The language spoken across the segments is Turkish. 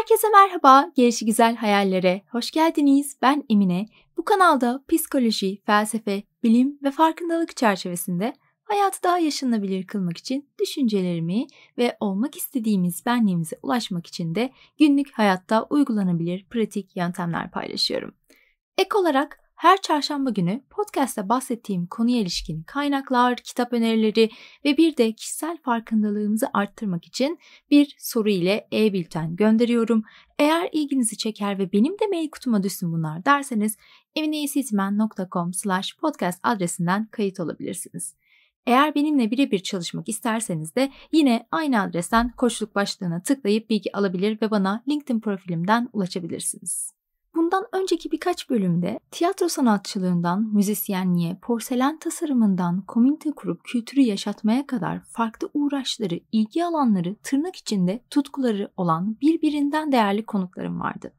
Herkese merhaba, Gelişi Güzel Hayallere hoş geldiniz. Ben Emine. Bu kanalda psikoloji, felsefe, bilim ve farkındalık çerçevesinde hayatı daha yaşanabilir kılmak için düşüncelerimi ve olmak istediğimiz benliğimize ulaşmak için de günlük hayatta uygulanabilir pratik yöntemler paylaşıyorum. Ek olarak her çarşamba günü podcast'te bahsettiğim konuya ilişkin kaynaklar, kitap önerileri ve bir de kişisel farkındalığımızı arttırmak için bir soru ile e-bülten gönderiyorum. Eğer ilginizi çeker ve benim de mail kutuma düşsün bunlar derseniz emineyesitmen.com slash podcast adresinden kayıt olabilirsiniz. Eğer benimle birebir çalışmak isterseniz de yine aynı adresten koçluk başlığına tıklayıp bilgi alabilir ve bana LinkedIn profilimden ulaşabilirsiniz. Bundan önceki birkaç bölümde tiyatro sanatçılığından müzisyenliğe, porselen tasarımından komünite kurup kültürü yaşatmaya kadar farklı uğraşları, ilgi alanları, tırnak içinde tutkuları olan birbirinden değerli konuklarım vardı.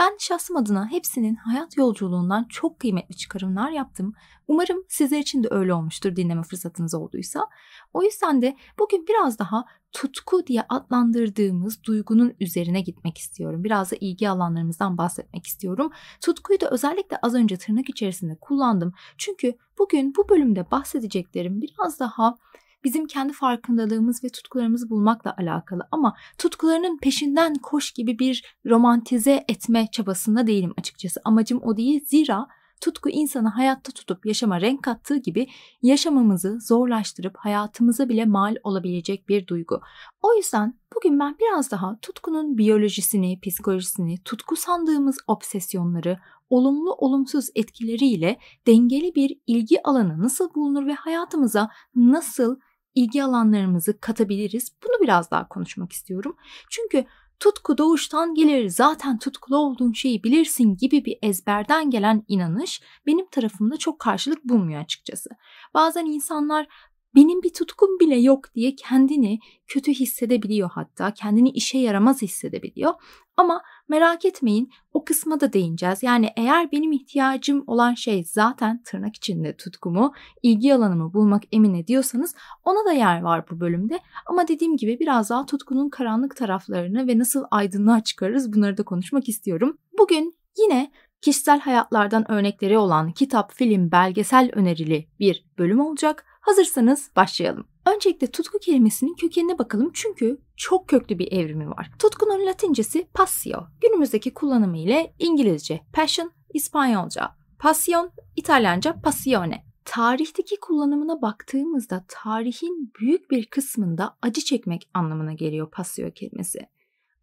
Ben şahsım adına hepsinin hayat yolculuğundan çok kıymetli çıkarımlar yaptım. Umarım sizler için de öyle olmuştur dinleme fırsatınız olduysa. O yüzden de bugün biraz daha tutku diye adlandırdığımız duygunun üzerine gitmek istiyorum. Biraz da ilgi alanlarımızdan bahsetmek istiyorum. Tutkuyu da özellikle az önce tırnak içerisinde kullandım. Çünkü bugün bu bölümde bahsedeceklerim biraz daha bizim kendi farkındalığımız ve tutkularımızı bulmakla alakalı ama tutkularının peşinden koş gibi bir romantize etme çabasında değilim açıkçası. Amacım o değil zira tutku insanı hayatta tutup yaşama renk attığı gibi yaşamamızı zorlaştırıp hayatımıza bile mal olabilecek bir duygu. O yüzden bugün ben biraz daha tutkunun biyolojisini, psikolojisini, tutku sandığımız obsesyonları, olumlu olumsuz etkileriyle dengeli bir ilgi alanı nasıl bulunur ve hayatımıza nasıl ilgi alanlarımızı katabiliriz? Bunu biraz daha konuşmak istiyorum. Çünkü tutku doğuştan gelir, zaten tutkulu olduğun şeyi bilirsin gibi bir ezberden gelen inanış benim tarafımda çok karşılık bulmuyor açıkçası. Bazen insanlar benim bir tutkum bile yok diye kendini kötü hissedebiliyor hatta kendini işe yaramaz hissedebiliyor. Ama merak etmeyin o kısma da değineceğiz. Yani eğer benim ihtiyacım olan şey zaten tırnak içinde tutkumu, ilgi alanımı bulmak emin ediyorsanız ona da yer var bu bölümde. Ama dediğim gibi biraz daha tutkunun karanlık taraflarını ve nasıl aydınlığa çıkarırız bunları da konuşmak istiyorum. Bugün yine kişisel hayatlardan örnekleri olan kitap, film, belgesel önerili bir bölüm olacak. Hazırsanız başlayalım. Öncelikle tutku kelimesinin kökenine bakalım çünkü çok köklü bir evrimi var. Tutkunun latincesi passio. Günümüzdeki kullanımı ile İngilizce passion, İspanyolca passion, İtalyanca passione. Tarihteki kullanımına baktığımızda tarihin büyük bir kısmında acı çekmek anlamına geliyor passio kelimesi.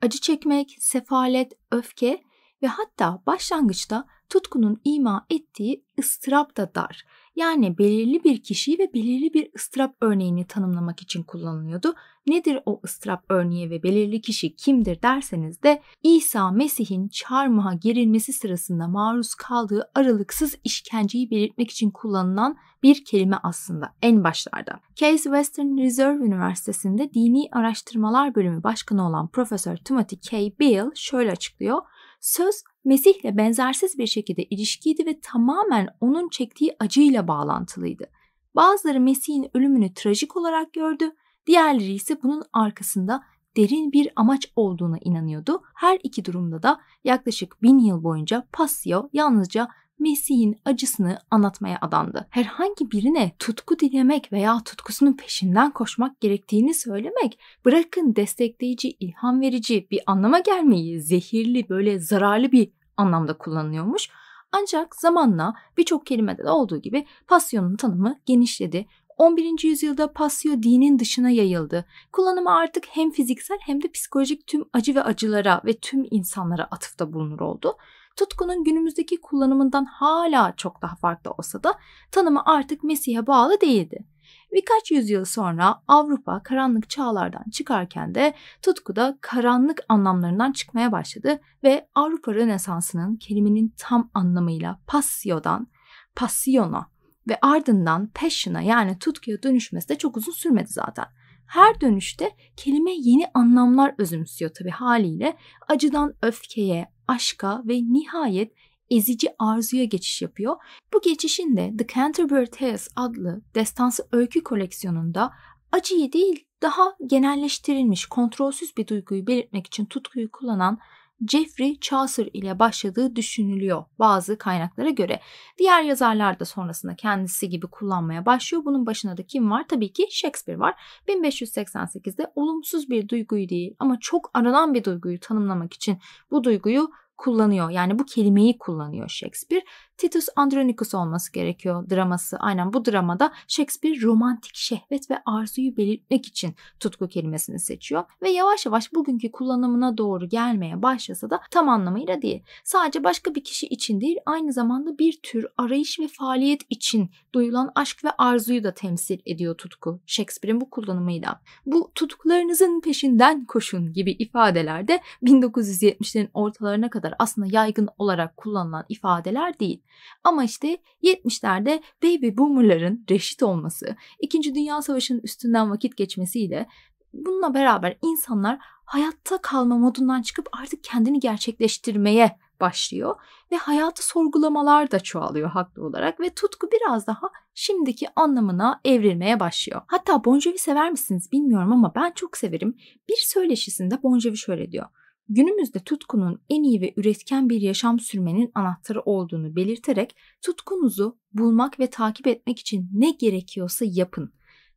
Acı çekmek, sefalet, öfke ve hatta başlangıçta tutkunun ima ettiği ıstırap da dar yani belirli bir kişiyi ve belirli bir ıstırap örneğini tanımlamak için kullanılıyordu. Nedir o ıstırap örneği ve belirli kişi kimdir derseniz de İsa Mesih'in çarmıha gerilmesi sırasında maruz kaldığı aralıksız işkenceyi belirtmek için kullanılan bir kelime aslında en başlarda. Case Western Reserve Üniversitesi'nde Dini Araştırmalar Bölümü Başkanı olan Profesör Timothy K. Beale şöyle açıklıyor. Söz Mesih'le benzersiz bir şekilde ilişkiydi ve tamamen onun çektiği acıyla bağlantılıydı. Bazıları Mesih'in ölümünü trajik olarak gördü, diğerleri ise bunun arkasında derin bir amaç olduğuna inanıyordu. Her iki durumda da yaklaşık bin yıl boyunca Passio yalnızca Mesih'in acısını anlatmaya adandı. Herhangi birine tutku dilemek veya tutkusunun peşinden koşmak gerektiğini söylemek bırakın destekleyici, ilham verici bir anlama gelmeyi zehirli böyle zararlı bir anlamda kullanıyormuş. Ancak zamanla birçok kelimede de olduğu gibi pasyonun tanımı genişledi. 11. yüzyılda pasyo dinin dışına yayıldı. Kullanımı artık hem fiziksel hem de psikolojik tüm acı ve acılara ve tüm insanlara atıfta bulunur oldu tutkunun günümüzdeki kullanımından hala çok daha farklı olsa da tanımı artık Mesih'e bağlı değildi. Birkaç yüzyıl sonra Avrupa karanlık çağlardan çıkarken de tutku da karanlık anlamlarından çıkmaya başladı ve Avrupa Rönesansı'nın kelimenin tam anlamıyla passio'dan passiona ve ardından passion'a yani tutkuya dönüşmesi de çok uzun sürmedi zaten. Her dönüşte kelime yeni anlamlar özümsüyor tabii haliyle. Acıdan öfkeye, aşka ve nihayet ezici arzuya geçiş yapıyor. Bu geçişin de The Canterbury Tales adlı destansı öykü koleksiyonunda acıyı değil daha genelleştirilmiş kontrolsüz bir duyguyu belirtmek için tutkuyu kullanan Geoffrey Chaucer ile başladığı düşünülüyor bazı kaynaklara göre. Diğer yazarlar da sonrasında kendisi gibi kullanmaya başlıyor. Bunun başına da kim var? Tabii ki Shakespeare var. 1588'de olumsuz bir duyguyu değil ama çok aranan bir duyguyu tanımlamak için bu duyguyu kullanıyor. Yani bu kelimeyi kullanıyor Shakespeare Titus Andronicus olması gerekiyor draması. Aynen bu dramada Shakespeare romantik şehvet ve arzuyu belirtmek için tutku kelimesini seçiyor ve yavaş yavaş bugünkü kullanımına doğru gelmeye başlasa da tam anlamıyla değil. Sadece başka bir kişi için değil aynı zamanda bir tür arayış ve faaliyet için duyulan aşk ve arzuyu da temsil ediyor tutku Shakespeare'in bu kullanımıyla. Bu tutkularınızın peşinden koşun gibi ifadelerde 1970'lerin ortalarına kadar aslında yaygın olarak kullanılan ifadeler değil. Ama işte 70'lerde baby boomerların reşit olması, 2. Dünya Savaşı'nın üstünden vakit geçmesiyle bununla beraber insanlar hayatta kalma modundan çıkıp artık kendini gerçekleştirmeye başlıyor ve hayatı sorgulamalar da çoğalıyor haklı olarak ve tutku biraz daha şimdiki anlamına evrilmeye başlıyor. Hatta Bon Jovi sever misiniz bilmiyorum ama ben çok severim. Bir söyleşisinde Bon Jovi şöyle diyor günümüzde tutkunun en iyi ve üretken bir yaşam sürmenin anahtarı olduğunu belirterek tutkunuzu bulmak ve takip etmek için ne gerekiyorsa yapın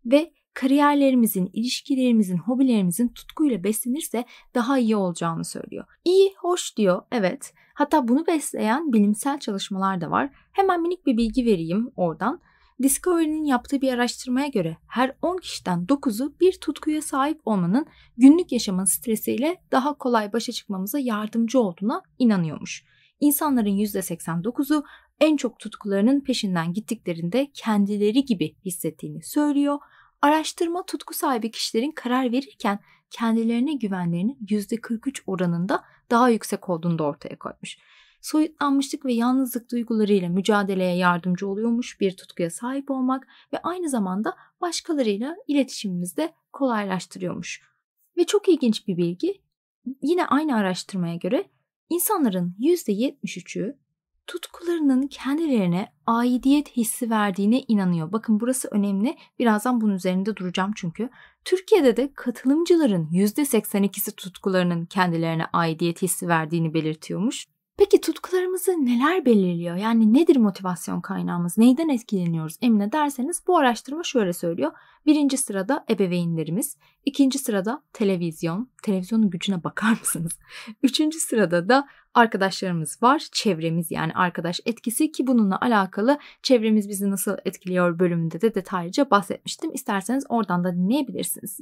ve kariyerlerimizin, ilişkilerimizin, hobilerimizin tutkuyla beslenirse daha iyi olacağını söylüyor. İyi, hoş diyor, evet. Hatta bunu besleyen bilimsel çalışmalar da var. Hemen minik bir bilgi vereyim oradan. Discovery'nin yaptığı bir araştırmaya göre her 10 kişiden 9'u bir tutkuya sahip olmanın günlük yaşamın stresiyle daha kolay başa çıkmamıza yardımcı olduğuna inanıyormuş. İnsanların %89'u en çok tutkularının peşinden gittiklerinde kendileri gibi hissettiğini söylüyor. Araştırma tutku sahibi kişilerin karar verirken kendilerine güvenlerinin %43 oranında daha yüksek olduğunu da ortaya koymuş soyutlanmışlık ve yalnızlık duygularıyla mücadeleye yardımcı oluyormuş bir tutkuya sahip olmak ve aynı zamanda başkalarıyla iletişimimizi de kolaylaştırıyormuş. Ve çok ilginç bir bilgi, yine aynı araştırmaya göre insanların %73'ü tutkularının kendilerine aidiyet hissi verdiğine inanıyor. Bakın burası önemli. Birazdan bunun üzerinde duracağım çünkü. Türkiye'de de katılımcıların %82'si tutkularının kendilerine aidiyet hissi verdiğini belirtiyormuş. Peki tutkularımızı neler belirliyor? Yani nedir motivasyon kaynağımız? Neyden etkileniyoruz? Emine derseniz bu araştırma şöyle söylüyor. Birinci sırada ebeveynlerimiz. ikinci sırada televizyon. Televizyonun gücüne bakar mısınız? Üçüncü sırada da arkadaşlarımız var. Çevremiz yani arkadaş etkisi ki bununla alakalı çevremiz bizi nasıl etkiliyor bölümünde de detaylıca bahsetmiştim. İsterseniz oradan da dinleyebilirsiniz.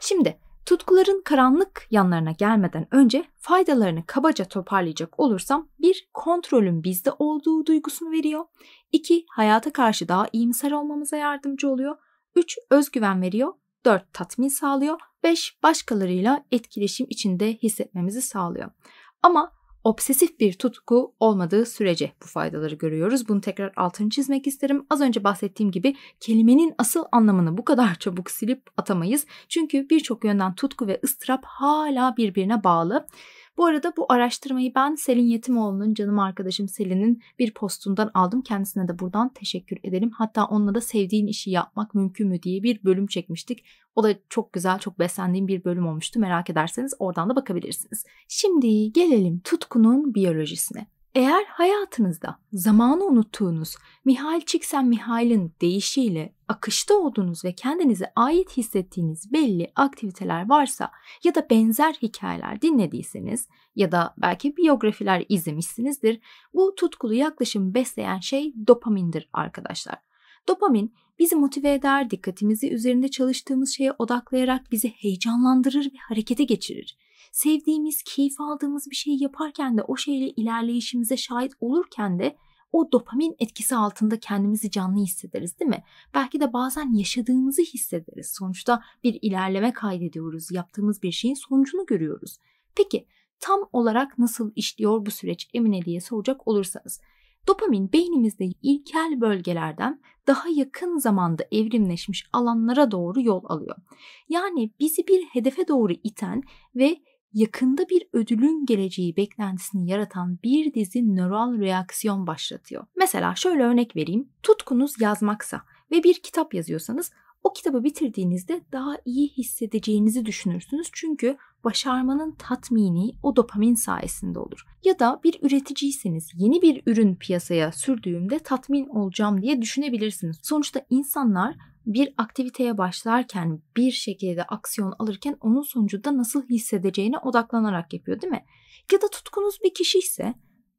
Şimdi Tutkuların karanlık yanlarına gelmeden önce faydalarını kabaca toparlayacak olursam bir kontrolün bizde olduğu duygusunu veriyor. iki Hayata karşı daha iyimser olmamıza yardımcı oluyor. üç Özgüven veriyor. dört Tatmin sağlıyor. beş Başkalarıyla etkileşim içinde hissetmemizi sağlıyor. Ama obsesif bir tutku olmadığı sürece bu faydaları görüyoruz. Bunu tekrar altını çizmek isterim. Az önce bahsettiğim gibi kelimenin asıl anlamını bu kadar çabuk silip atamayız. Çünkü birçok yönden tutku ve ıstırap hala birbirine bağlı. Bu arada bu araştırmayı ben Selin Yetimoğlu'nun canım arkadaşım Selin'in bir postundan aldım. Kendisine de buradan teşekkür edelim. Hatta onunla da sevdiğin işi yapmak mümkün mü diye bir bölüm çekmiştik. O da çok güzel, çok beslendiğim bir bölüm olmuştu. Merak ederseniz oradan da bakabilirsiniz. Şimdi gelelim tutkunun biyolojisine. Eğer hayatınızda zamanı unuttuğunuz Mihail Çiksen Mihail'in deyişiyle akışta olduğunuz ve kendinize ait hissettiğiniz belli aktiviteler varsa ya da benzer hikayeler dinlediyseniz ya da belki biyografiler izlemişsinizdir. Bu tutkulu yaklaşım besleyen şey dopamindir arkadaşlar. Dopamin bizi motive eder, dikkatimizi üzerinde çalıştığımız şeye odaklayarak bizi heyecanlandırır ve harekete geçirir sevdiğimiz, keyif aldığımız bir şeyi yaparken de o şeyle ilerleyişimize şahit olurken de o dopamin etkisi altında kendimizi canlı hissederiz değil mi? Belki de bazen yaşadığımızı hissederiz. Sonuçta bir ilerleme kaydediyoruz. Yaptığımız bir şeyin sonucunu görüyoruz. Peki tam olarak nasıl işliyor bu süreç Emine diye soracak olursanız. Dopamin beynimizde ilkel bölgelerden daha yakın zamanda evrimleşmiş alanlara doğru yol alıyor. Yani bizi bir hedefe doğru iten ve yakında bir ödülün geleceği beklentisini yaratan bir dizi nöral reaksiyon başlatıyor. Mesela şöyle örnek vereyim. Tutkunuz yazmaksa ve bir kitap yazıyorsanız o kitabı bitirdiğinizde daha iyi hissedeceğinizi düşünürsünüz. Çünkü başarmanın tatmini o dopamin sayesinde olur. Ya da bir üreticiyseniz yeni bir ürün piyasaya sürdüğümde tatmin olacağım diye düşünebilirsiniz. Sonuçta insanlar bir aktiviteye başlarken bir şekilde aksiyon alırken onun sonucunda nasıl hissedeceğine odaklanarak yapıyor değil mi? Ya da tutkunuz bir kişi ise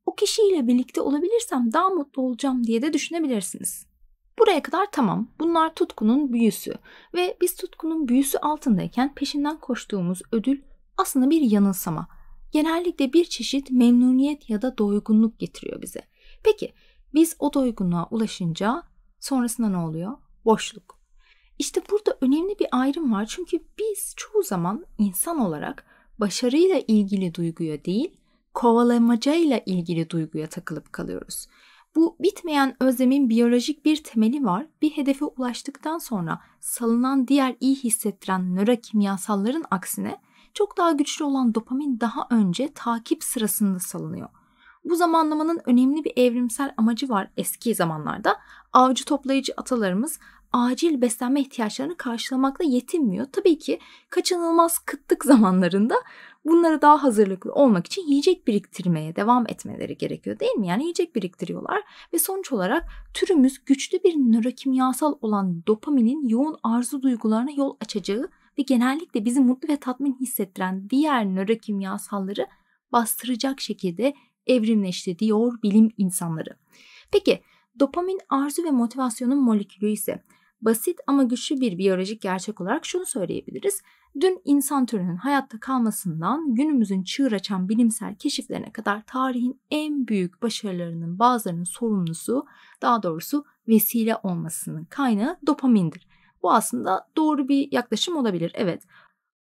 o kişiyle birlikte olabilirsem daha mutlu olacağım diye de düşünebilirsiniz. Buraya kadar tamam. Bunlar tutkunun büyüsü ve biz tutkunun büyüsü altındayken peşinden koştuğumuz ödül aslında bir yanılsama. Genellikle bir çeşit memnuniyet ya da doygunluk getiriyor bize. Peki biz o doygunluğa ulaşınca sonrasında ne oluyor? Boşluk. İşte burada önemli bir ayrım var çünkü biz çoğu zaman insan olarak başarıyla ilgili duyguya değil, kovalamacayla ilgili duyguya takılıp kalıyoruz. Bu bitmeyen özlemin biyolojik bir temeli var. Bir hedefe ulaştıktan sonra salınan diğer iyi hissettiren nörokimyasalların aksine çok daha güçlü olan dopamin daha önce takip sırasında salınıyor. Bu zamanlamanın önemli bir evrimsel amacı var eski zamanlarda. Avcı toplayıcı atalarımız acil beslenme ihtiyaçlarını karşılamakla yetinmiyor. Tabii ki kaçınılmaz kıtlık zamanlarında bunlara daha hazırlıklı olmak için yiyecek biriktirmeye devam etmeleri gerekiyor değil mi? Yani yiyecek biriktiriyorlar ve sonuç olarak türümüz güçlü bir nörokimyasal olan dopaminin yoğun arzu duygularına yol açacağı ve genellikle bizi mutlu ve tatmin hissettiren diğer nörokimyasalları bastıracak şekilde evrimleşti diyor bilim insanları. Peki dopamin arzu ve motivasyonun molekülü ise basit ama güçlü bir biyolojik gerçek olarak şunu söyleyebiliriz. Dün insan türünün hayatta kalmasından günümüzün çığır açan bilimsel keşiflerine kadar tarihin en büyük başarılarının bazılarının sorumlusu, daha doğrusu vesile olmasının kaynağı dopamindir. Bu aslında doğru bir yaklaşım olabilir. Evet.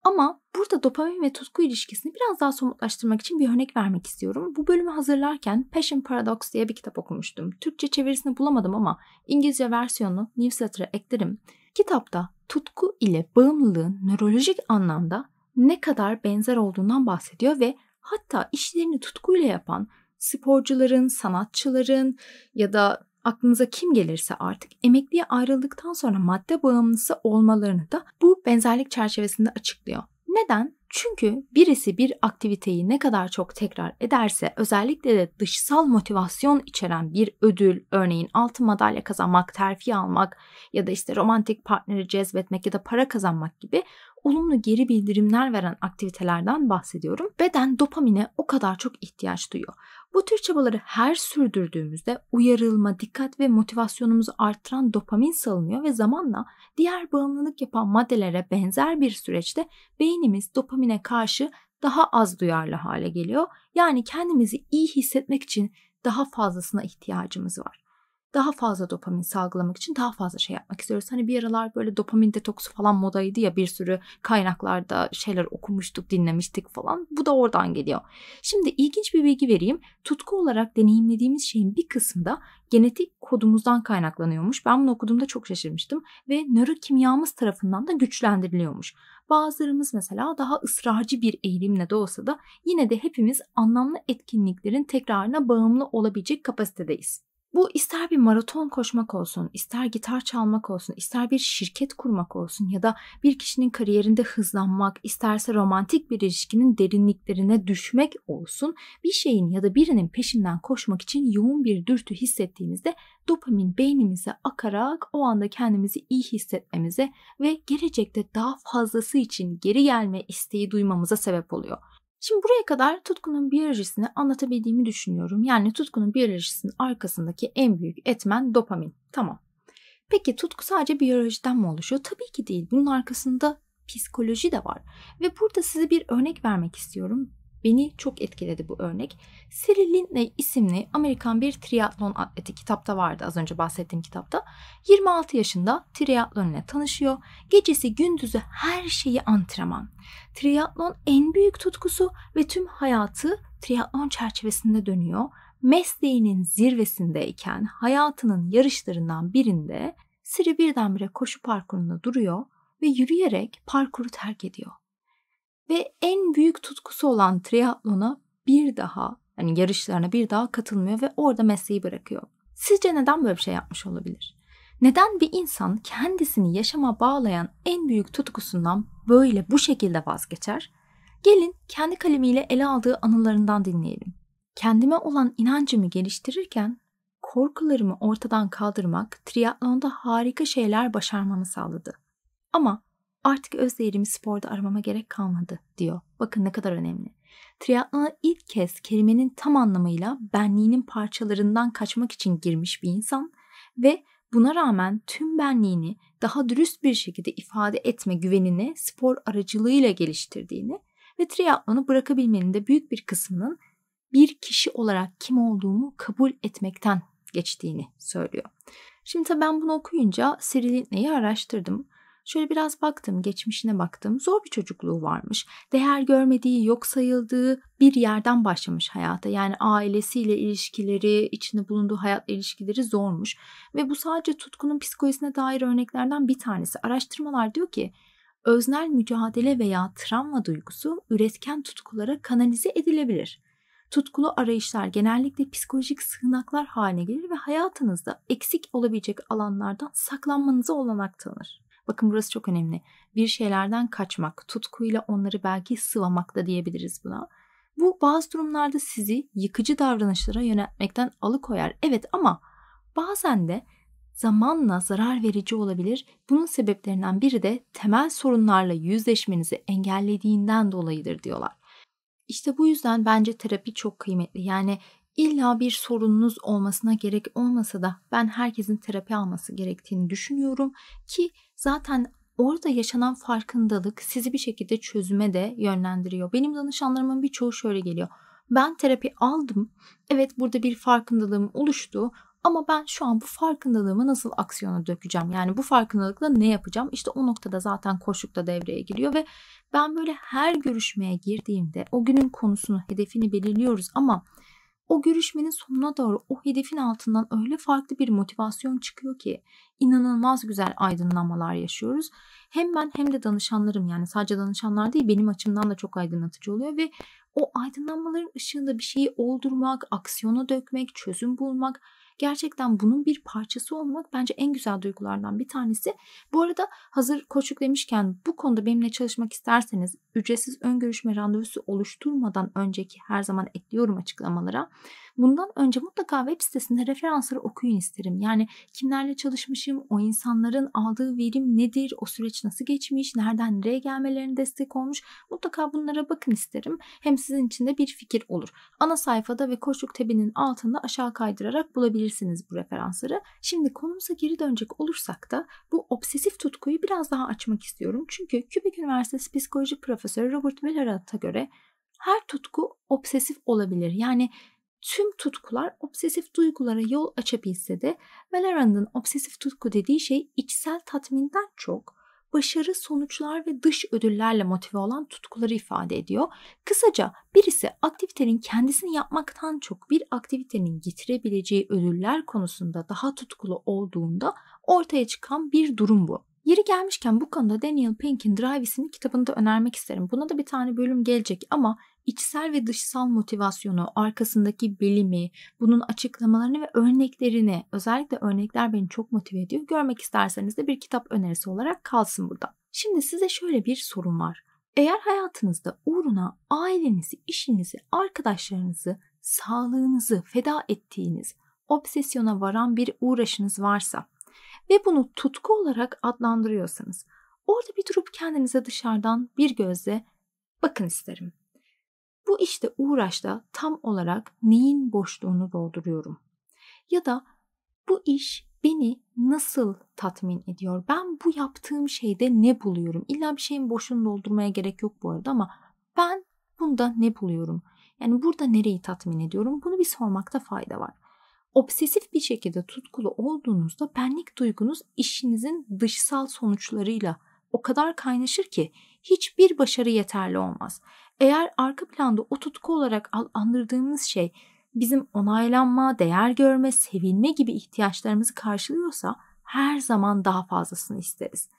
Ama burada dopamin ve tutku ilişkisini biraz daha somutlaştırmak için bir örnek vermek istiyorum. Bu bölümü hazırlarken Passion Paradox diye bir kitap okumuştum. Türkçe çevirisini bulamadım ama İngilizce versiyonunu newsletter'a eklerim. Kitapta tutku ile bağımlılığın nörolojik anlamda ne kadar benzer olduğundan bahsediyor ve hatta işlerini tutkuyla yapan sporcuların, sanatçıların ya da aklınıza kim gelirse artık emekliye ayrıldıktan sonra madde bağımlısı olmalarını da bu benzerlik çerçevesinde açıklıyor. Neden? Çünkü birisi bir aktiviteyi ne kadar çok tekrar ederse özellikle de dışsal motivasyon içeren bir ödül örneğin altın madalya kazanmak, terfi almak ya da işte romantik partneri cezbetmek ya da para kazanmak gibi olumlu geri bildirimler veren aktivitelerden bahsediyorum. Beden dopamine o kadar çok ihtiyaç duyuyor. Bu tür çabaları her sürdürdüğümüzde uyarılma, dikkat ve motivasyonumuzu artıran dopamin salınıyor ve zamanla diğer bağımlılık yapan maddelere benzer bir süreçte beynimiz dopamine karşı daha az duyarlı hale geliyor. Yani kendimizi iyi hissetmek için daha fazlasına ihtiyacımız var daha fazla dopamin salgılamak için daha fazla şey yapmak istiyoruz. Hani bir aralar böyle dopamin detoksu falan modaydı ya bir sürü kaynaklarda şeyler okumuştuk, dinlemiştik falan. Bu da oradan geliyor. Şimdi ilginç bir bilgi vereyim. Tutku olarak deneyimlediğimiz şeyin bir kısmında genetik kodumuzdan kaynaklanıyormuş. Ben bunu okuduğumda çok şaşırmıştım ve nörokimyamız tarafından da güçlendiriliyormuş. Bazılarımız mesela daha ısrarcı bir eğilimle de olsa da yine de hepimiz anlamlı etkinliklerin tekrarına bağımlı olabilecek kapasitedeyiz. Bu ister bir maraton koşmak olsun, ister gitar çalmak olsun, ister bir şirket kurmak olsun ya da bir kişinin kariyerinde hızlanmak, isterse romantik bir ilişkinin derinliklerine düşmek olsun, bir şeyin ya da birinin peşinden koşmak için yoğun bir dürtü hissettiğimizde dopamin beynimize akarak o anda kendimizi iyi hissetmemize ve gelecekte daha fazlası için geri gelme isteği duymamıza sebep oluyor. Şimdi buraya kadar tutkunun biyolojisini anlatabildiğimi düşünüyorum. Yani tutkunun biyolojisinin arkasındaki en büyük etmen dopamin. Tamam. Peki tutku sadece biyolojiden mi oluşuyor? Tabii ki değil. Bunun arkasında psikoloji de var. Ve burada size bir örnek vermek istiyorum. Beni çok etkiledi bu örnek. Cyril Lindley isimli Amerikan bir triatlon atleti kitapta vardı az önce bahsettiğim kitapta. 26 yaşında triatlon ile tanışıyor. Gecesi gündüzü her şeyi antrenman. Triatlon en büyük tutkusu ve tüm hayatı triatlon çerçevesinde dönüyor. Mesleğinin zirvesindeyken hayatının yarışlarından birinde Siri birdenbire koşu parkurunda duruyor ve yürüyerek parkuru terk ediyor ve en büyük tutkusu olan triatlona bir daha yani yarışlarına bir daha katılmıyor ve orada mesleği bırakıyor. Sizce neden böyle bir şey yapmış olabilir? Neden bir insan kendisini yaşama bağlayan en büyük tutkusundan böyle bu şekilde vazgeçer? Gelin kendi kalemiyle ele aldığı anılarından dinleyelim. Kendime olan inancımı geliştirirken korkularımı ortadan kaldırmak triatlonda harika şeyler başarmamı sağladı. Ama Artık öz değerimi sporda aramama gerek kalmadı diyor. Bakın ne kadar önemli. Triatlona ilk kez kelimenin tam anlamıyla benliğinin parçalarından kaçmak için girmiş bir insan ve buna rağmen tüm benliğini daha dürüst bir şekilde ifade etme güvenini spor aracılığıyla geliştirdiğini ve triatlonu bırakabilmenin de büyük bir kısmının bir kişi olarak kim olduğumu kabul etmekten geçtiğini söylüyor. Şimdi tabii ben bunu okuyunca Siri Lindley'i araştırdım. Şöyle biraz baktım, geçmişine baktım. Zor bir çocukluğu varmış. Değer görmediği, yok sayıldığı bir yerden başlamış hayata. Yani ailesiyle ilişkileri, içinde bulunduğu hayat ilişkileri zormuş. Ve bu sadece tutkunun psikolojisine dair örneklerden bir tanesi. Araştırmalar diyor ki öznel mücadele veya travma duygusu üretken tutkulara kanalize edilebilir. Tutkulu arayışlar genellikle psikolojik sığınaklar haline gelir ve hayatınızda eksik olabilecek alanlardan saklanmanıza olanak tanır. Bakın burası çok önemli. Bir şeylerden kaçmak, tutkuyla onları belki sıvamak da diyebiliriz buna. Bu bazı durumlarda sizi yıkıcı davranışlara yöneltmekten alıkoyar. Evet ama bazen de zamanla zarar verici olabilir. Bunun sebeplerinden biri de temel sorunlarla yüzleşmenizi engellediğinden dolayıdır diyorlar. İşte bu yüzden bence terapi çok kıymetli. Yani İlla bir sorununuz olmasına gerek olmasa da ben herkesin terapi alması gerektiğini düşünüyorum ki zaten orada yaşanan farkındalık sizi bir şekilde çözüme de yönlendiriyor. Benim danışanlarımın birçoğu şöyle geliyor. Ben terapi aldım. Evet burada bir farkındalığım oluştu. Ama ben şu an bu farkındalığımı nasıl aksiyona dökeceğim? Yani bu farkındalıkla ne yapacağım? İşte o noktada zaten koşukta devreye giriyor ve ben böyle her görüşmeye girdiğimde o günün konusunu, hedefini belirliyoruz ama o görüşmenin sonuna doğru o hedefin altından öyle farklı bir motivasyon çıkıyor ki inanılmaz güzel aydınlanmalar yaşıyoruz. Hem ben hem de danışanlarım yani sadece danışanlar değil benim açımdan da çok aydınlatıcı oluyor ve o aydınlanmaların ışığında bir şeyi oldurmak, aksiyona dökmek, çözüm bulmak, gerçekten bunun bir parçası olmak bence en güzel duygulardan bir tanesi. Bu arada hazır koçluk demişken bu konuda benimle çalışmak isterseniz ücretsiz ön görüşme randevusu oluşturmadan önceki her zaman ekliyorum açıklamalara. Bundan önce mutlaka web sitesinde referansları okuyun isterim. Yani kimlerle çalışmışım, o insanların aldığı verim nedir, o süreç nasıl geçmiş, nereden nereye gelmelerine destek olmuş. Mutlaka bunlara bakın isterim. Hem sizin için de bir fikir olur. Ana sayfada ve koçluk tabinin altında aşağı kaydırarak bulabilirsiniz bu referansları. Şimdi konumuza geri dönecek olursak da bu obsesif tutkuyu biraz daha açmak istiyorum. Çünkü Kübik Üniversitesi Psikoloji Profesörü Profesör Robert Willhard'a göre her tutku obsesif olabilir. Yani tüm tutkular obsesif duygulara yol açabilse de Valerian'ın obsesif tutku dediği şey içsel tatminden çok başarı, sonuçlar ve dış ödüllerle motive olan tutkuları ifade ediyor. Kısaca birisi aktivitenin kendisini yapmaktan çok bir aktivitenin getirebileceği ödüller konusunda daha tutkulu olduğunda ortaya çıkan bir durum bu. Yeri gelmişken bu konuda Daniel Pink'in Drive isimli kitabını da önermek isterim. Buna da bir tane bölüm gelecek ama içsel ve dışsal motivasyonu, arkasındaki bilimi, bunun açıklamalarını ve örneklerini, özellikle örnekler beni çok motive ediyor. Görmek isterseniz de bir kitap önerisi olarak kalsın burada. Şimdi size şöyle bir sorun var. Eğer hayatınızda uğruna ailenizi, işinizi, arkadaşlarınızı, sağlığınızı feda ettiğiniz, obsesyona varan bir uğraşınız varsa ve bunu tutku olarak adlandırıyorsanız orada bir durup kendinize dışarıdan bir gözle bakın isterim. Bu işte uğraşta tam olarak neyin boşluğunu dolduruyorum? Ya da bu iş beni nasıl tatmin ediyor? Ben bu yaptığım şeyde ne buluyorum? İlla bir şeyin boşluğunu doldurmaya gerek yok bu arada ama ben bunda ne buluyorum? Yani burada nereyi tatmin ediyorum? Bunu bir sormakta fayda var. Obsesif bir şekilde tutkulu olduğunuzda benlik duygunuz işinizin dışsal sonuçlarıyla o kadar kaynaşır ki hiçbir başarı yeterli olmaz. Eğer arka planda o tutku olarak anladığımız şey bizim onaylanma, değer görme, sevilme gibi ihtiyaçlarımızı karşılıyorsa her zaman daha fazlasını isteriz.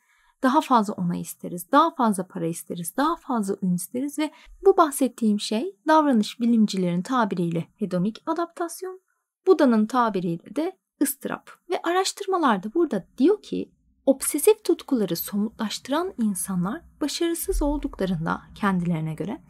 Daha fazla onay isteriz, daha fazla para isteriz, daha fazla ün isteriz ve bu bahsettiğim şey davranış bilimcilerin tabiriyle hedonik adaptasyon Buda'nın tabiriyle de ıstırap. Ve araştırmalarda burada diyor ki obsesif tutkuları somutlaştıran insanlar başarısız olduklarında kendilerine göre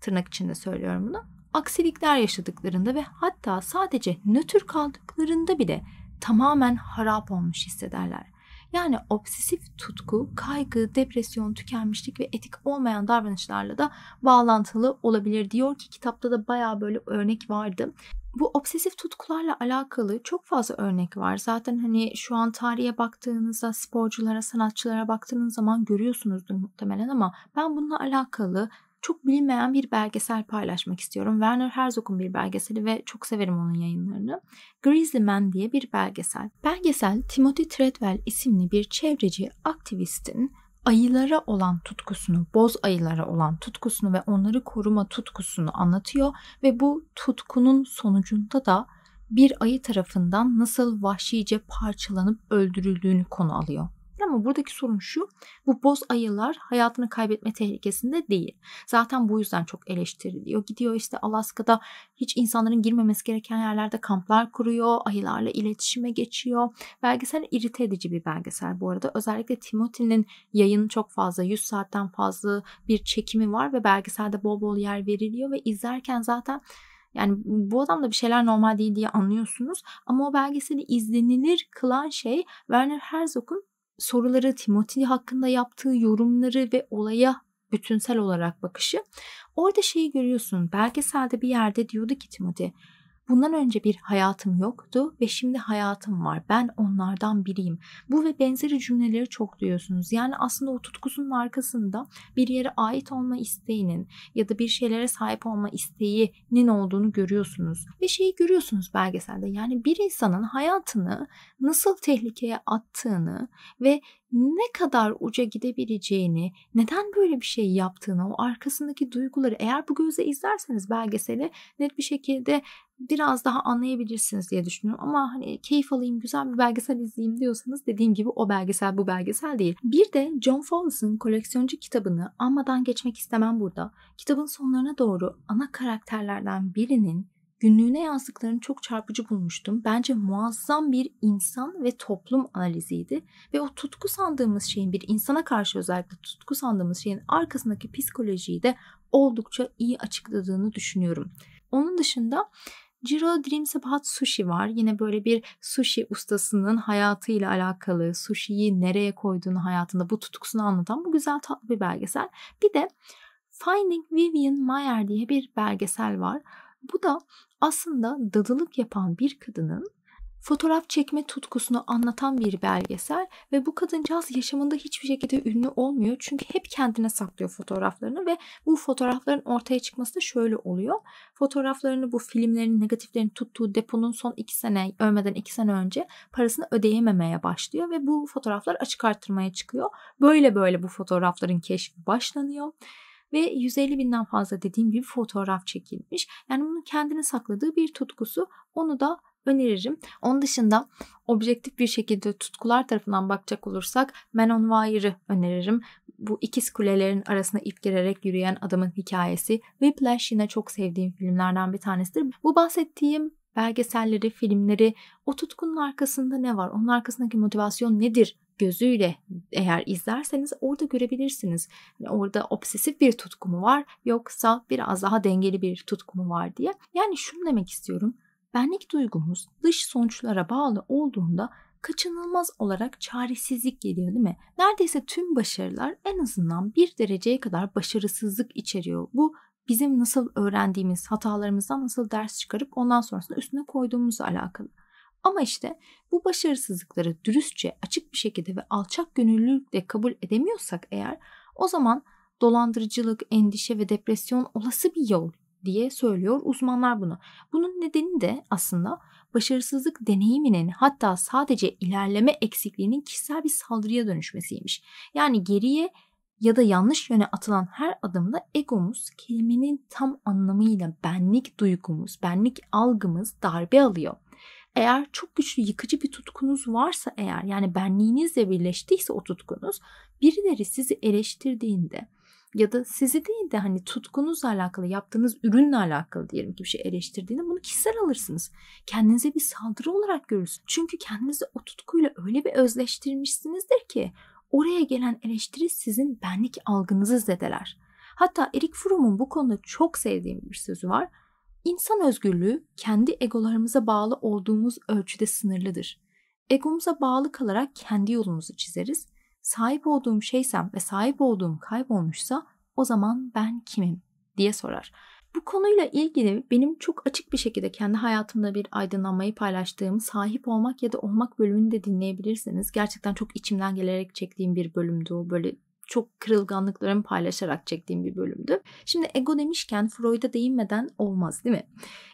tırnak içinde söylüyorum bunu aksilikler yaşadıklarında ve hatta sadece nötr kaldıklarında bile tamamen harap olmuş hissederler. Yani obsesif tutku, kaygı, depresyon, tükenmişlik ve etik olmayan davranışlarla da bağlantılı olabilir diyor ki kitapta da baya böyle örnek vardı. Bu obsesif tutkularla alakalı çok fazla örnek var. Zaten hani şu an tarihe baktığınızda, sporculara, sanatçılara baktığınız zaman görüyorsunuzdur muhtemelen ama ben bununla alakalı çok bilinmeyen bir belgesel paylaşmak istiyorum. Werner Herzog'un bir belgeseli ve çok severim onun yayınlarını. Grizzly Man diye bir belgesel. Belgesel Timothy Treadwell isimli bir çevreci aktivistin ayılara olan tutkusunu, boz ayılara olan tutkusunu ve onları koruma tutkusunu anlatıyor ve bu tutkunun sonucunda da bir ayı tarafından nasıl vahşice parçalanıp öldürüldüğünü konu alıyor. Ama buradaki sorun şu. Bu boz ayılar hayatını kaybetme tehlikesinde değil. Zaten bu yüzden çok eleştiriliyor. Gidiyor işte Alaska'da hiç insanların girmemesi gereken yerlerde kamplar kuruyor. Ayılarla iletişime geçiyor. Belgesel irite edici bir belgesel bu arada. Özellikle Timothy'nin yayın çok fazla. 100 saatten fazla bir çekimi var ve belgeselde bol bol yer veriliyor ve izlerken zaten yani bu adamda bir şeyler normal değil diye anlıyorsunuz. Ama o belgeseli izlenilir kılan şey Werner Herzog'un soruları, Timothy hakkında yaptığı yorumları ve olaya bütünsel olarak bakışı. Orada şeyi görüyorsun. Belgeselde bir yerde diyordu ki Timothy, Bundan önce bir hayatım yoktu ve şimdi hayatım var. Ben onlardan biriyim. Bu ve benzeri cümleleri çok duyuyorsunuz. Yani aslında o tutkusunun arkasında bir yere ait olma isteğinin ya da bir şeylere sahip olma isteğinin olduğunu görüyorsunuz. Ve şeyi görüyorsunuz belgeselde. Yani bir insanın hayatını nasıl tehlikeye attığını ve ne kadar uca gidebileceğini, neden böyle bir şey yaptığını, o arkasındaki duyguları eğer bu göze izlerseniz belgeseli net bir şekilde biraz daha anlayabilirsiniz diye düşünüyorum. Ama hani keyif alayım, güzel bir belgesel izleyeyim diyorsanız dediğim gibi o belgesel bu belgesel değil. Bir de John Fowles'ın koleksiyoncu kitabını anmadan geçmek istemem burada. Kitabın sonlarına doğru ana karakterlerden birinin günlüğüne yazdıklarını çok çarpıcı bulmuştum. Bence muazzam bir insan ve toplum analiziydi ve o tutku sandığımız şeyin bir insana karşı özellikle tutku sandığımız şeyin arkasındaki psikolojiyi de oldukça iyi açıkladığını düşünüyorum. Onun dışında Jiro Dreams About Sushi var. Yine böyle bir sushi ustasının hayatıyla alakalı, sushiyi nereye koyduğunu hayatında bu tutkusunu anlatan bu güzel tatlı bir belgesel. Bir de Finding Vivian Mayer diye bir belgesel var. Bu da aslında dadılık yapan bir kadının fotoğraf çekme tutkusunu anlatan bir belgesel ve bu kadıncağız yaşamında hiçbir şekilde ünlü olmuyor. Çünkü hep kendine saklıyor fotoğraflarını ve bu fotoğrafların ortaya çıkması da şöyle oluyor. Fotoğraflarını bu filmlerin negatiflerini tuttuğu deponun son 2 sene ölmeden 2 sene önce parasını ödeyememeye başlıyor ve bu fotoğraflar açık artırmaya çıkıyor. Böyle böyle bu fotoğrafların keşfi başlanıyor ve 150 binden fazla dediğim gibi fotoğraf çekilmiş. Yani bunun kendini sakladığı bir tutkusu onu da öneririm. Onun dışında objektif bir şekilde tutkular tarafından bakacak olursak Manon Wire'ı öneririm. Bu ikiz kulelerin arasına ip girerek yürüyen adamın hikayesi. Whiplash yine çok sevdiğim filmlerden bir tanesidir. Bu bahsettiğim belgeselleri, filmleri, o tutkunun arkasında ne var, onun arkasındaki motivasyon nedir gözüyle eğer izlerseniz orada görebilirsiniz. Yani orada obsesif bir tutkumu var yoksa biraz daha dengeli bir tutkumu var diye. Yani şunu demek istiyorum benlik duygumuz dış sonuçlara bağlı olduğunda kaçınılmaz olarak çaresizlik geliyor değil mi? Neredeyse tüm başarılar en azından bir dereceye kadar başarısızlık içeriyor. Bu bizim nasıl öğrendiğimiz, hatalarımızdan nasıl ders çıkarıp ondan sonrasında üstüne koyduğumuzla alakalı. Ama işte bu başarısızlıkları dürüstçe, açık bir şekilde ve alçak gönüllülükle kabul edemiyorsak eğer o zaman dolandırıcılık, endişe ve depresyon olası bir yol diye söylüyor uzmanlar bunu. Bunun nedeni de aslında başarısızlık deneyiminin hatta sadece ilerleme eksikliğinin kişisel bir saldırıya dönüşmesiymiş. Yani geriye ya da yanlış yöne atılan her adımda egomuz kelimenin tam anlamıyla benlik duygumuz, benlik algımız darbe alıyor. Eğer çok güçlü yıkıcı bir tutkunuz varsa eğer yani benliğinizle birleştiyse o tutkunuz birileri sizi eleştirdiğinde ya da sizi değil de hani tutkunuzla alakalı yaptığınız ürünle alakalı diyelim ki bir şey eleştirdiğinde bunu kişisel alırsınız. Kendinize bir saldırı olarak görürsünüz. Çünkü kendinizi o tutkuyla öyle bir özleştirmişsinizdir ki oraya gelen eleştiri sizin benlik algınızı zedeler. Hatta Erik Fromm'un bu konuda çok sevdiğim bir sözü var. İnsan özgürlüğü kendi egolarımıza bağlı olduğumuz ölçüde sınırlıdır. Egomuza bağlı kalarak kendi yolumuzu çizeriz sahip olduğum şeysem ve sahip olduğum kaybolmuşsa o zaman ben kimim diye sorar. Bu konuyla ilgili benim çok açık bir şekilde kendi hayatımda bir aydınlanmayı paylaştığım sahip olmak ya da olmak bölümünü de dinleyebilirsiniz. Gerçekten çok içimden gelerek çektiğim bir bölümdü o. Böyle çok kırılganlıklarımı paylaşarak çektiğim bir bölümdü. Şimdi ego demişken Freud'a değinmeden olmaz değil mi?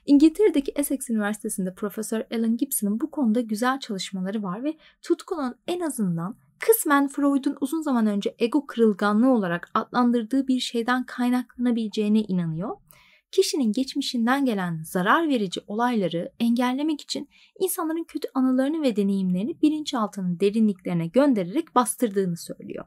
İngiltere'deki Essex Üniversitesi'nde Profesör Alan Gibson'ın bu konuda güzel çalışmaları var ve tutkunun en azından kısmen Freud'un uzun zaman önce ego kırılganlığı olarak adlandırdığı bir şeyden kaynaklanabileceğine inanıyor. Kişinin geçmişinden gelen zarar verici olayları engellemek için insanların kötü anılarını ve deneyimlerini bilinçaltının derinliklerine göndererek bastırdığını söylüyor.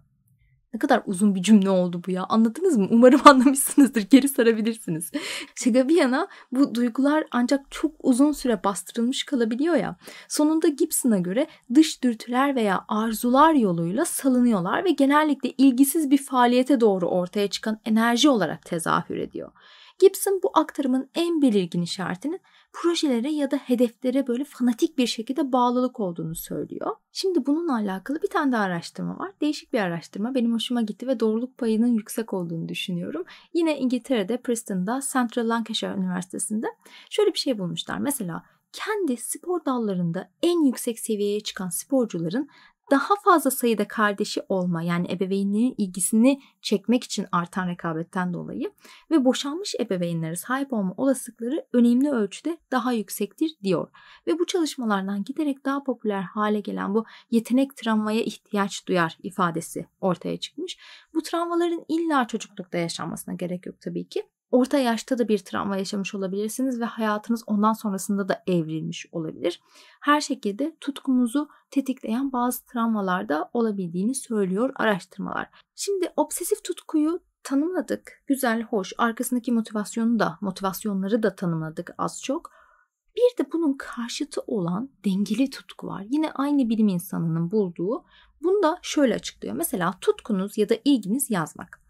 Ne kadar uzun bir cümle oldu bu ya. Anladınız mı? Umarım anlamışsınızdır. Geri sarabilirsiniz. Şaka bir yana bu duygular ancak çok uzun süre bastırılmış kalabiliyor ya. Sonunda Gibson'a göre dış dürtüler veya arzular yoluyla salınıyorlar ve genellikle ilgisiz bir faaliyete doğru ortaya çıkan enerji olarak tezahür ediyor. Gibson bu aktarımın en belirgin işaretinin projelere ya da hedeflere böyle fanatik bir şekilde bağlılık olduğunu söylüyor. Şimdi bununla alakalı bir tane daha araştırma var. Değişik bir araştırma. Benim hoşuma gitti ve doğruluk payının yüksek olduğunu düşünüyorum. Yine İngiltere'de Preston'da Central Lancashire Üniversitesi'nde şöyle bir şey bulmuşlar. Mesela kendi spor dallarında en yüksek seviyeye çıkan sporcuların daha fazla sayıda kardeşi olma yani ebeveynliğin ilgisini çekmek için artan rekabetten dolayı ve boşanmış ebeveynlere sahip olma olasılıkları önemli ölçüde daha yüksektir diyor. Ve bu çalışmalardan giderek daha popüler hale gelen bu yetenek travmaya ihtiyaç duyar ifadesi ortaya çıkmış. Bu travmaların illa çocuklukta yaşanmasına gerek yok tabii ki. Orta yaşta da bir travma yaşamış olabilirsiniz ve hayatınız ondan sonrasında da evrilmiş olabilir. Her şekilde tutkumuzu tetikleyen bazı travmalarda olabildiğini söylüyor araştırmalar. Şimdi obsesif tutkuyu tanımladık. Güzel, hoş. Arkasındaki motivasyonu da, motivasyonları da tanımladık az çok. Bir de bunun karşıtı olan dengeli tutku var. Yine aynı bilim insanının bulduğu. Bunu da şöyle açıklıyor. Mesela tutkunuz ya da ilginiz yazmak.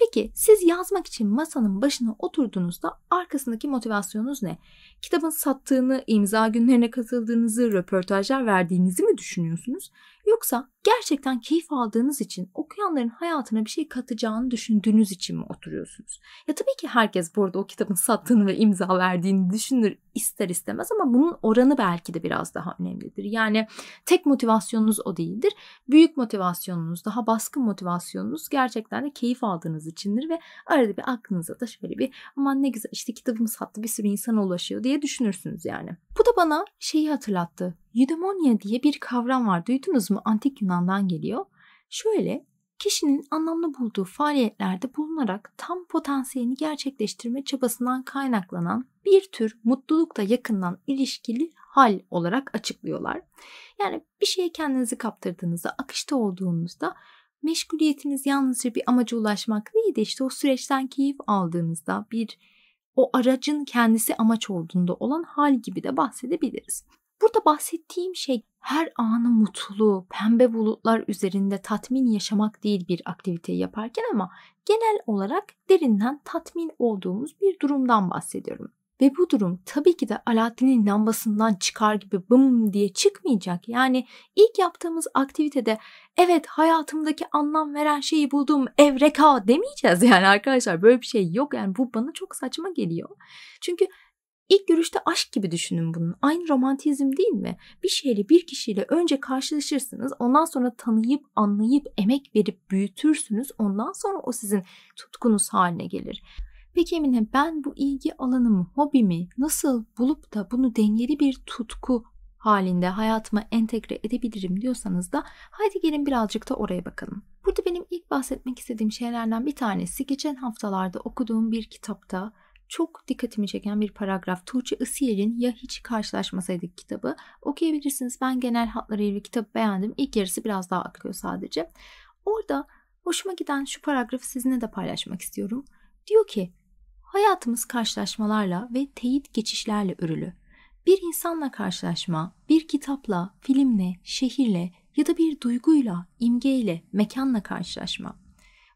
Peki siz yazmak için masanın başına oturduğunuzda arkasındaki motivasyonunuz ne? Kitabın sattığını, imza günlerine katıldığınızı, röportajlar verdiğinizi mi düşünüyorsunuz? Yoksa gerçekten keyif aldığınız için, okuyanların hayatına bir şey katacağını düşündüğünüz için mi oturuyorsunuz? Ya tabii ki herkes bu arada o kitabın sattığını ve imza verdiğini düşünür ister istemez ama bunun oranı belki de biraz daha önemlidir. Yani tek motivasyonunuz o değildir. Büyük motivasyonunuz, daha baskın motivasyonunuz gerçekten de keyif aldığınız içindir ve arada bir aklınıza da şöyle bir aman ne güzel işte kitabımı sattı bir sürü insana ulaşıyor diye düşünürsünüz yani. Bu da bana şeyi hatırlattı. Eudaimonia diye bir kavram var. Duydunuz mu? Antik Yunan'dan geliyor. Şöyle, kişinin anlamlı bulduğu faaliyetlerde bulunarak tam potansiyelini gerçekleştirme çabasından kaynaklanan bir tür mutlulukla yakından ilişkili hal olarak açıklıyorlar. Yani bir şeye kendinizi kaptırdığınızda, akışta olduğunuzda meşguliyetiniz yalnızca bir amaca ulaşmak değil de işte o süreçten keyif aldığınızda bir o aracın kendisi amaç olduğunda olan hal gibi de bahsedebiliriz. Burada bahsettiğim şey her anı mutlu, pembe bulutlar üzerinde tatmin yaşamak değil bir aktiviteyi yaparken ama genel olarak derinden tatmin olduğumuz bir durumdan bahsediyorum. Ve bu durum tabii ki de Alaaddin'in lambasından çıkar gibi bım diye çıkmayacak. Yani ilk yaptığımız aktivitede evet hayatımdaki anlam veren şeyi buldum evreka demeyeceğiz yani arkadaşlar böyle bir şey yok. Yani bu bana çok saçma geliyor. Çünkü İlk görüşte aşk gibi düşünün bunu. Aynı romantizm değil mi? Bir şeyle bir kişiyle önce karşılaşırsınız. Ondan sonra tanıyıp, anlayıp, emek verip büyütürsünüz. Ondan sonra o sizin tutkunuz haline gelir. Peki Emine ben bu ilgi alanımı, hobimi nasıl bulup da bunu dengeli bir tutku halinde hayatıma entegre edebilirim diyorsanız da haydi gelin birazcık da oraya bakalım. Burada benim ilk bahsetmek istediğim şeylerden bir tanesi geçen haftalarda okuduğum bir kitapta çok dikkatimi çeken bir paragraf. Tuğçe Isiyer'in Ya Hiç Karşılaşmasaydık kitabı. Okuyabilirsiniz. Ben genel hatlarıyla kitabı beğendim. İlk yarısı biraz daha akıyor sadece. Orada hoşuma giden şu paragrafı sizinle de paylaşmak istiyorum. Diyor ki, hayatımız karşılaşmalarla ve teyit geçişlerle örülü. Bir insanla karşılaşma, bir kitapla, filmle, şehirle ya da bir duyguyla, imgeyle, mekanla karşılaşma.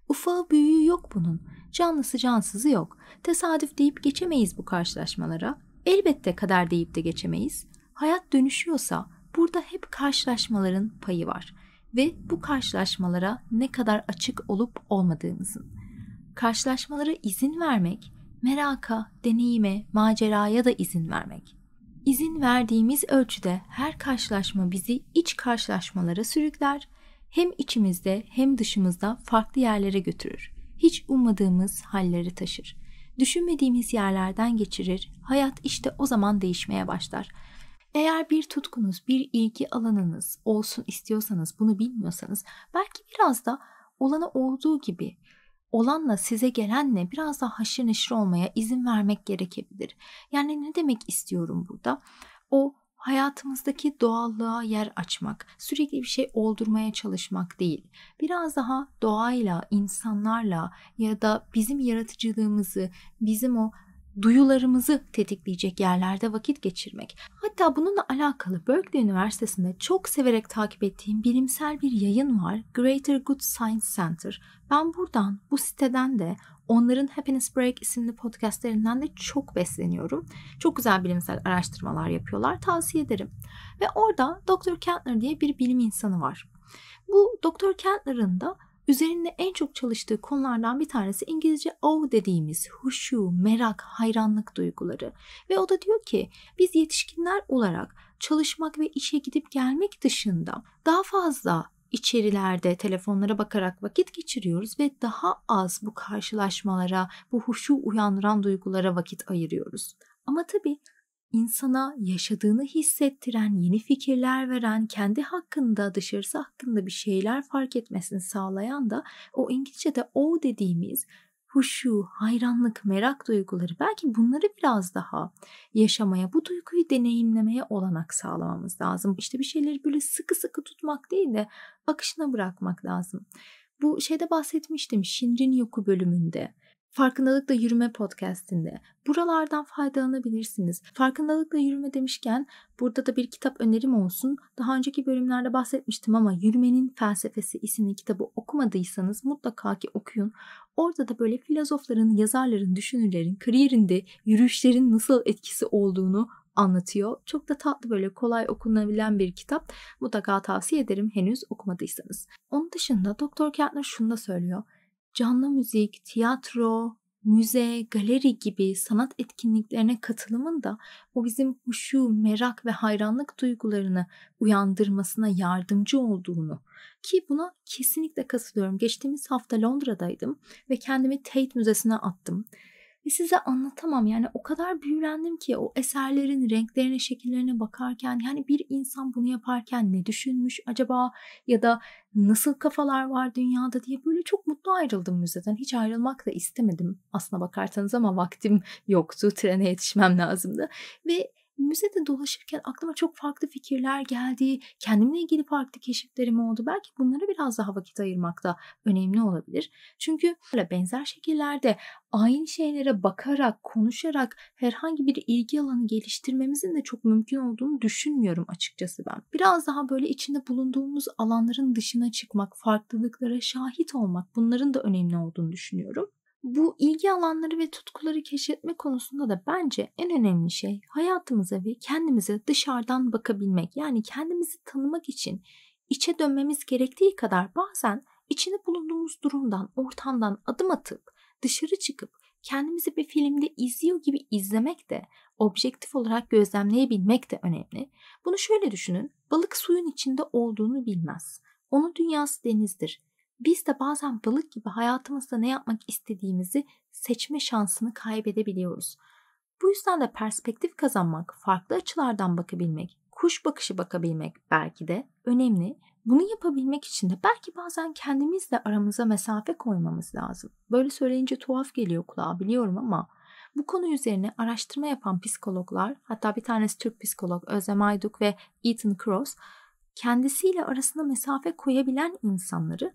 Ufağı büyüğü yok bunun canlısı cansızı yok. Tesadüf deyip geçemeyiz bu karşılaşmalara. Elbette kader deyip de geçemeyiz. Hayat dönüşüyorsa burada hep karşılaşmaların payı var ve bu karşılaşmalara ne kadar açık olup olmadığımızın. Karşılaşmalara izin vermek, meraka, deneyime, maceraya da izin vermek. İzin verdiğimiz ölçüde her karşılaşma bizi iç karşılaşmalara sürükler, hem içimizde hem dışımızda farklı yerlere götürür hiç ummadığımız halleri taşır. Düşünmediğimiz yerlerden geçirir, hayat işte o zaman değişmeye başlar. Eğer bir tutkunuz, bir ilgi alanınız olsun istiyorsanız, bunu bilmiyorsanız belki biraz da olanı olduğu gibi olanla size gelenle biraz daha haşır neşir olmaya izin vermek gerekebilir. Yani ne demek istiyorum burada? O hayatımızdaki doğallığa yer açmak, sürekli bir şey oldurmaya çalışmak değil. Biraz daha doğayla, insanlarla ya da bizim yaratıcılığımızı, bizim o duyularımızı tetikleyecek yerlerde vakit geçirmek. Hatta bununla alakalı Berkeley Üniversitesi'nde çok severek takip ettiğim bilimsel bir yayın var. Greater Good Science Center. Ben buradan, bu siteden de Onların Happiness Break isimli podcastlerinden de çok besleniyorum. Çok güzel bilimsel araştırmalar yapıyorlar. Tavsiye ederim. Ve orada Dr. Kentner diye bir bilim insanı var. Bu Dr. Kentner'ın da üzerinde en çok çalıştığı konulardan bir tanesi İngilizce O oh dediğimiz huşu, merak, hayranlık duyguları. Ve o da diyor ki biz yetişkinler olarak çalışmak ve işe gidip gelmek dışında daha fazla içerilerde telefonlara bakarak vakit geçiriyoruz ve daha az bu karşılaşmalara, bu huşu uyandıran duygulara vakit ayırıyoruz. Ama tabii insana yaşadığını hissettiren, yeni fikirler veren, kendi hakkında, dışarısı hakkında bir şeyler fark etmesini sağlayan da o İngilizce'de o dediğimiz huşu, hayranlık, merak duyguları belki bunları biraz daha yaşamaya, bu duyguyu deneyimlemeye olanak sağlamamız lazım. İşte bir şeyleri böyle sıkı sıkı tutmak değil de akışına bırakmak lazım. Bu şeyde bahsetmiştim Shinrin Yoku bölümünde. Farkındalıkla Yürüme podcastinde. Buralardan faydalanabilirsiniz. Farkındalıkla yürüme demişken burada da bir kitap önerim olsun. Daha önceki bölümlerde bahsetmiştim ama Yürümenin Felsefesi isimli kitabı okumadıysanız mutlaka ki okuyun. Orada da böyle filozofların, yazarların, düşünürlerin kariyerinde yürüyüşlerin nasıl etkisi olduğunu anlatıyor. Çok da tatlı böyle kolay okunabilen bir kitap. Mutlaka tavsiye ederim henüz okumadıysanız. Onun dışında Doktor Kentner şunu da söylüyor. Canlı müzik, tiyatro, müze, galeri gibi sanat etkinliklerine katılımın da o bizim huşu, merak ve hayranlık duygularını uyandırmasına yardımcı olduğunu ki buna kesinlikle katılıyorum. Geçtiğimiz hafta Londra'daydım ve kendimi Tate Müzesi'ne attım. Ve size anlatamam yani o kadar büyülendim ki o eserlerin renklerine, şekillerine bakarken yani bir insan bunu yaparken ne düşünmüş acaba ya da nasıl kafalar var dünyada diye böyle çok mutlu ayrıldım müzeden. Hiç ayrılmak da istemedim aslına bakarsanız ama vaktim yoktu. Trene yetişmem lazımdı. Ve müzede dolaşırken aklıma çok farklı fikirler geldi. Kendimle ilgili farklı keşiflerim oldu. Belki bunlara biraz daha vakit ayırmak da önemli olabilir. Çünkü benzer şekillerde aynı şeylere bakarak, konuşarak herhangi bir ilgi alanı geliştirmemizin de çok mümkün olduğunu düşünmüyorum açıkçası ben. Biraz daha böyle içinde bulunduğumuz alanların dışına çıkmak, farklılıklara şahit olmak bunların da önemli olduğunu düşünüyorum. Bu ilgi alanları ve tutkuları keşfetme konusunda da bence en önemli şey hayatımıza ve kendimize dışarıdan bakabilmek. Yani kendimizi tanımak için içe dönmemiz gerektiği kadar bazen içine bulunduğumuz durumdan, ortamdan adım atıp dışarı çıkıp kendimizi bir filmde izliyor gibi izlemek de objektif olarak gözlemleyebilmek de önemli. Bunu şöyle düşünün. Balık suyun içinde olduğunu bilmez. Onun dünyası denizdir biz de bazen balık gibi hayatımızda ne yapmak istediğimizi seçme şansını kaybedebiliyoruz. Bu yüzden de perspektif kazanmak, farklı açılardan bakabilmek, kuş bakışı bakabilmek belki de önemli. Bunu yapabilmek için de belki bazen kendimizle aramıza mesafe koymamız lazım. Böyle söyleyince tuhaf geliyor kulağa biliyorum ama bu konu üzerine araştırma yapan psikologlar, hatta bir tanesi Türk psikolog Özlem Ayduk ve Ethan Cross, kendisiyle arasında mesafe koyabilen insanları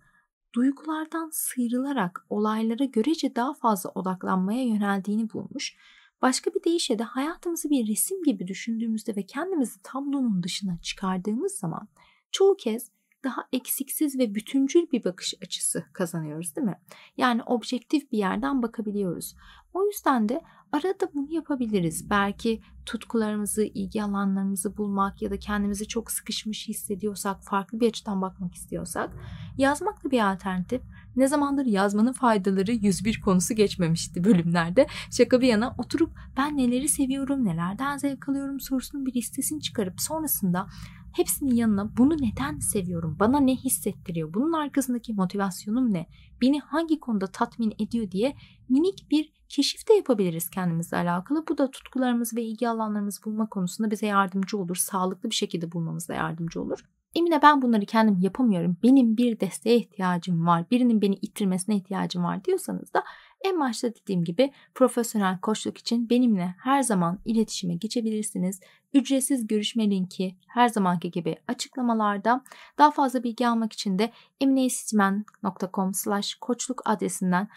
duygulardan sıyrılarak olaylara görece daha fazla odaklanmaya yöneldiğini bulmuş. Başka bir deyişle de hayatımızı bir resim gibi düşündüğümüzde ve kendimizi tablonun dışına çıkardığımız zaman çoğu kez daha eksiksiz ve bütüncül bir bakış açısı kazanıyoruz değil mi? Yani objektif bir yerden bakabiliyoruz. O yüzden de Arada bunu yapabiliriz. Belki tutkularımızı, ilgi alanlarımızı bulmak ya da kendimizi çok sıkışmış hissediyorsak, farklı bir açıdan bakmak istiyorsak yazmak da bir alternatif. Ne zamandır yazmanın faydaları 101 konusu geçmemişti bölümlerde. Şaka bir yana oturup ben neleri seviyorum, nelerden zevk alıyorum sorusunun bir listesini çıkarıp sonrasında hepsinin yanına bunu neden seviyorum, bana ne hissettiriyor, bunun arkasındaki motivasyonum ne, beni hangi konuda tatmin ediyor diye minik bir Keşif de yapabiliriz kendimizle alakalı. Bu da tutkularımız ve ilgi alanlarımızı bulma konusunda bize yardımcı olur. Sağlıklı bir şekilde bulmamıza yardımcı olur. Emine ben bunları kendim yapamıyorum. Benim bir desteğe ihtiyacım var. Birinin beni ittirmesine ihtiyacım var diyorsanız da en başta dediğim gibi profesyonel koçluk için benimle her zaman iletişime geçebilirsiniz. Ücretsiz görüşme linki her zamanki gibi açıklamalarda. Daha fazla bilgi almak için de emineyesitmen.com slash koçluk adresinden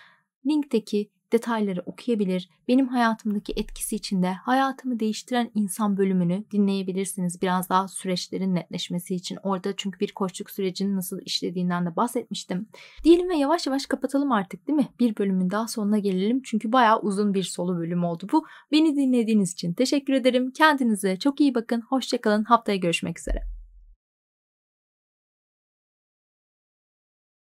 linkteki detayları okuyabilir, benim hayatımdaki etkisi içinde hayatımı değiştiren insan bölümünü dinleyebilirsiniz. Biraz daha süreçlerin netleşmesi için orada çünkü bir koçluk sürecinin nasıl işlediğinden de bahsetmiştim. Diyelim ve yavaş yavaş kapatalım artık değil mi? Bir bölümün daha sonuna gelelim çünkü bayağı uzun bir solo bölüm oldu bu. Beni dinlediğiniz için teşekkür ederim. Kendinize çok iyi bakın. Hoşçakalın. Haftaya görüşmek üzere.